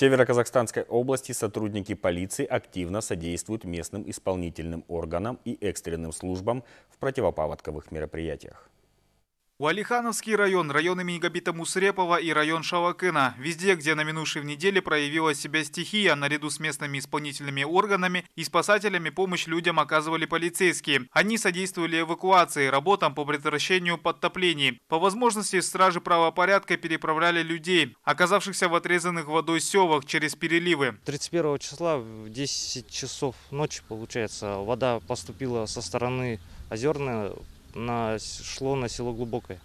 Североказахстанской области сотрудники полиции активно содействуют местным исполнительным органам и экстренным службам в противопаводковых мероприятиях. Уалихановский район, район имени Габита Мусрепова и район Шавакына. Везде, где на минувшей неделе проявила себя стихия, наряду с местными исполнительными органами и спасателями помощь людям оказывали полицейские. Они содействовали эвакуации, работам по предотвращению подтоплений. По возможности стражи правопорядка переправляли людей, оказавшихся в отрезанных водой севах через переливы. 31 числа в 10 часов ночи, получается, вода поступила со стороны Озерная на, шло на село Глубокое.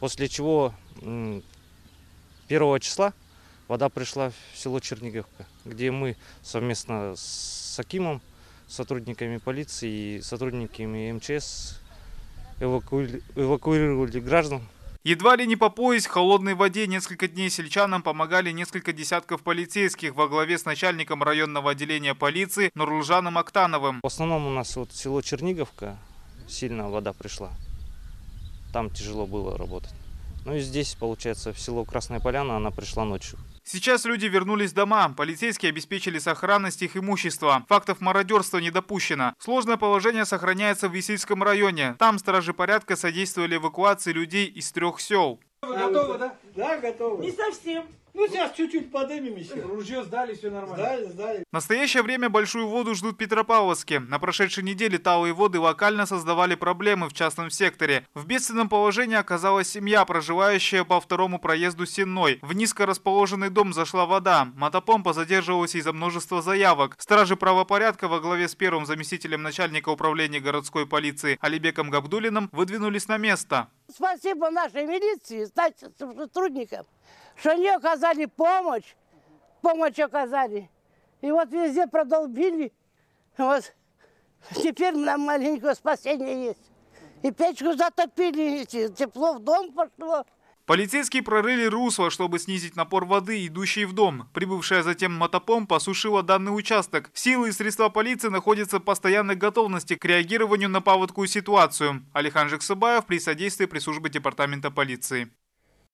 После чего 1 числа вода пришла в село Черниговка, где мы совместно с Акимом, сотрудниками полиции и сотрудниками МЧС эвакуировали, эвакуировали граждан Едва ли не по пояс в холодной воде несколько дней сельчанам помогали несколько десятков полицейских во главе с начальником районного отделения полиции Нурлжаном Актановым. В основном у нас вот село Черниговка, сильно вода пришла. Там тяжело было работать. Ну и здесь, получается, в село Красная Поляна она пришла ночью. Сейчас люди вернулись в дома. Полицейские обеспечили сохранность их имущества. Фактов мародерства не допущено. Сложное положение сохраняется в Висельском районе. Там стражи порядка содействовали эвакуации людей из трех сел. Вы готовы, да? Да, готовы? Не совсем. Ну, сейчас чуть-чуть поднимем еще. Ружье сдали, все нормально. Сдали, сдали. В настоящее время большую воду ждут Петропавловске. На прошедшей неделе талые воды локально создавали проблемы в частном секторе. В бедственном положении оказалась семья, проживающая по второму проезду Сенной. В низко расположенный дом зашла вода. Мотопомпа задерживалась из-за множества заявок. Стражи правопорядка во главе с первым заместителем начальника управления городской полиции Алибеком Габдулиным выдвинулись на место. Спасибо нашей милиции, значит, сотрудникам, что они оказали помощь, помощь оказали. И вот везде продолбили. Вот теперь нам маленькое спасение есть. И печку затопили, и тепло в дом пошло. Полицейские прорыли русло, чтобы снизить напор воды, идущей в дом. Прибывшая затем мотопомпа посушила данный участок. Силы и средства полиции находятся в постоянной готовности к реагированию на паводку ситуацию. Алихан Жексабаев, при содействии пресс-службы департамента полиции.